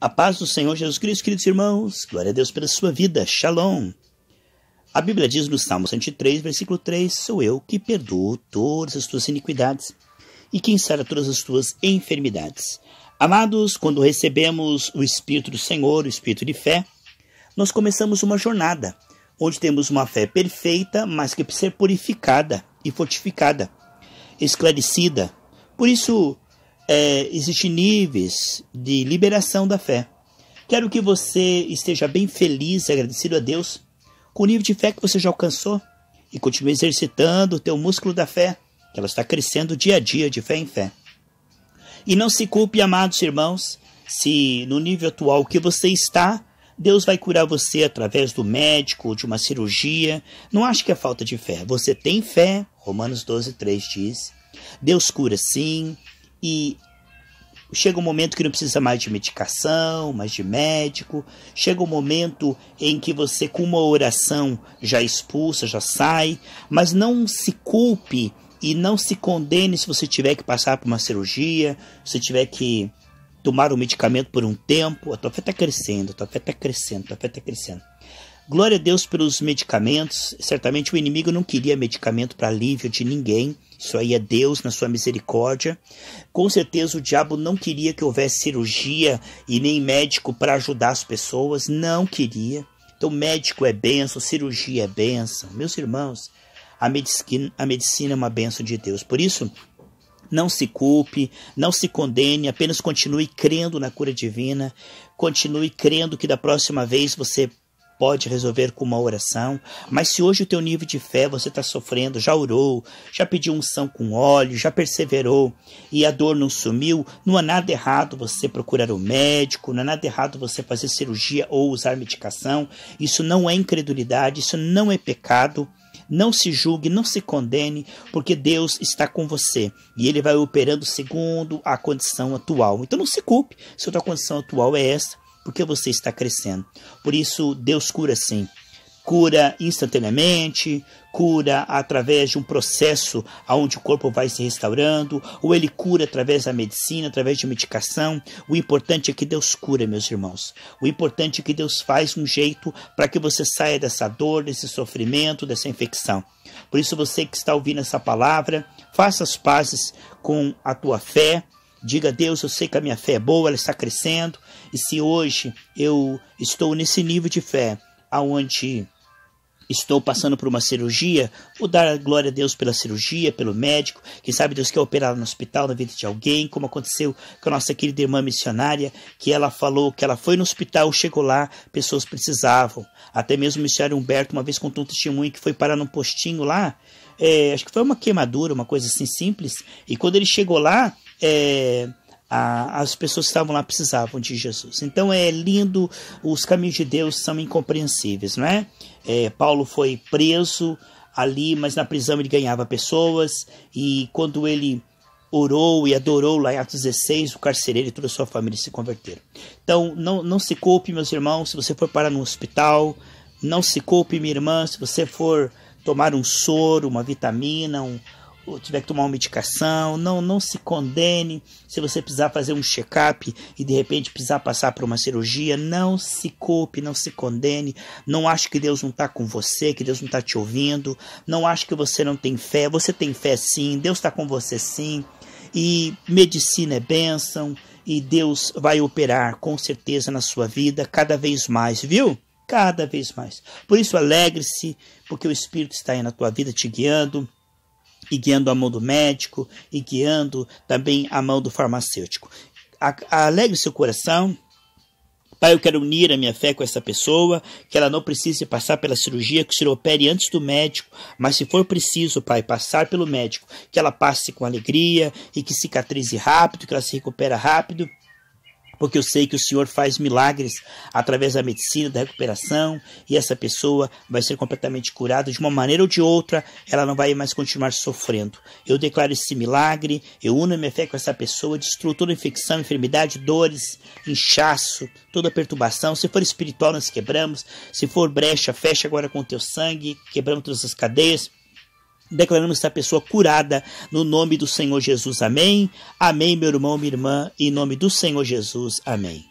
A paz do Senhor Jesus Cristo, queridos irmãos, glória a Deus pela sua vida, shalom. A Bíblia diz no Salmo 103, versículo 3: Sou eu que perdoo todas as tuas iniquidades e quem sara todas as tuas enfermidades. Amados, quando recebemos o Espírito do Senhor, o Espírito de fé, nós começamos uma jornada onde temos uma fé perfeita, mas que precisa ser purificada e fortificada, esclarecida. Por isso, é, existem níveis de liberação da fé. Quero que você esteja bem feliz e agradecido a Deus com o nível de fé que você já alcançou e continue exercitando o teu músculo da fé, que ela está crescendo dia a dia de fé em fé. E não se culpe, amados irmãos, se no nível atual que você está, Deus vai curar você através do médico, de uma cirurgia. Não acho que é falta de fé. Você tem fé, Romanos 12, 3 diz. Deus cura sim, e chega um momento que não precisa mais de medicação, mais de médico. Chega um momento em que você, com uma oração, já expulsa, já sai. Mas não se culpe e não se condene se você tiver que passar por uma cirurgia, se tiver que tomar o um medicamento por um tempo. A tua fé está crescendo, a tua fé está crescendo, a tua fé está crescendo. Glória a Deus pelos medicamentos. Certamente o inimigo não queria medicamento para alívio de ninguém isso aí é Deus na sua misericórdia. Com certeza o diabo não queria que houvesse cirurgia e nem médico para ajudar as pessoas, não queria. Então, médico é benção, cirurgia é benção. Meus irmãos, a medicina, a medicina é uma benção de Deus. Por isso, não se culpe, não se condene, apenas continue crendo na cura divina, continue crendo que da próxima vez você pode resolver com uma oração, mas se hoje o teu nível de fé você está sofrendo, já orou, já pediu unção com óleo, já perseverou e a dor não sumiu, não há nada errado você procurar o um médico, não há nada errado você fazer cirurgia ou usar medicação. Isso não é incredulidade, isso não é pecado. Não se julgue, não se condene, porque Deus está com você e Ele vai operando segundo a condição atual. Então não se culpe se a tua condição atual é essa porque você está crescendo. Por isso, Deus cura sim. Cura instantaneamente, cura através de um processo onde o corpo vai se restaurando, ou ele cura através da medicina, através de medicação. O importante é que Deus cura, meus irmãos. O importante é que Deus faz um jeito para que você saia dessa dor, desse sofrimento, dessa infecção. Por isso, você que está ouvindo essa palavra, faça as pazes com a tua fé, Diga a Deus, eu sei que a minha fé é boa, ela está crescendo, e se hoje eu estou nesse nível de fé, aonde estou passando por uma cirurgia, vou dar a glória a Deus pela cirurgia, pelo médico, quem sabe Deus quer operar no hospital, na vida de alguém, como aconteceu com a nossa querida irmã missionária, que ela falou que ela foi no hospital, chegou lá, pessoas precisavam, até mesmo o missionário Humberto uma vez contou um testemunho que foi parar num postinho lá, é, acho que foi uma queimadura, uma coisa assim simples, e quando ele chegou lá, é, a, as pessoas que estavam lá precisavam de Jesus. Então é lindo, os caminhos de Deus são incompreensíveis, não é? é Paulo foi preso ali, mas na prisão ele ganhava pessoas, e quando ele orou e adorou lá em Atos 16, o carcereiro e toda a sua família se converteram. Então, não, não se culpe, meus irmãos, se você for parar no hospital, não se culpe, minha irmã, se você for tomar um soro, uma vitamina, um, ou tiver que tomar uma medicação, não, não se condene se você precisar fazer um check-up e de repente precisar passar por uma cirurgia, não se culpe, não se condene, não ache que Deus não está com você, que Deus não está te ouvindo, não ache que você não tem fé, você tem fé sim, Deus está com você sim, e medicina é bênção, e Deus vai operar com certeza na sua vida cada vez mais, viu? Cada vez mais. Por isso, alegre-se, porque o Espírito está aí na tua vida te guiando e guiando a mão do médico, e guiando também a mão do farmacêutico. Alegre seu coração. Pai, eu quero unir a minha fé com essa pessoa, que ela não precise passar pela cirurgia, que o Senhor opere antes do médico, mas se for preciso, Pai, passar pelo médico, que ela passe com alegria e que cicatrize rápido, que ela se recupera rápido porque eu sei que o Senhor faz milagres através da medicina, da recuperação, e essa pessoa vai ser completamente curada de uma maneira ou de outra, ela não vai mais continuar sofrendo. Eu declaro esse milagre, eu uno minha fé com essa pessoa, destruo toda infecção, enfermidade, dores, inchaço, toda perturbação. Se for espiritual, nós quebramos. Se for brecha, fecha agora com o teu sangue, quebramos todas as cadeias. Declaramos essa pessoa curada no nome do Senhor Jesus. Amém. Amém, meu irmão, minha irmã, em nome do Senhor Jesus. Amém.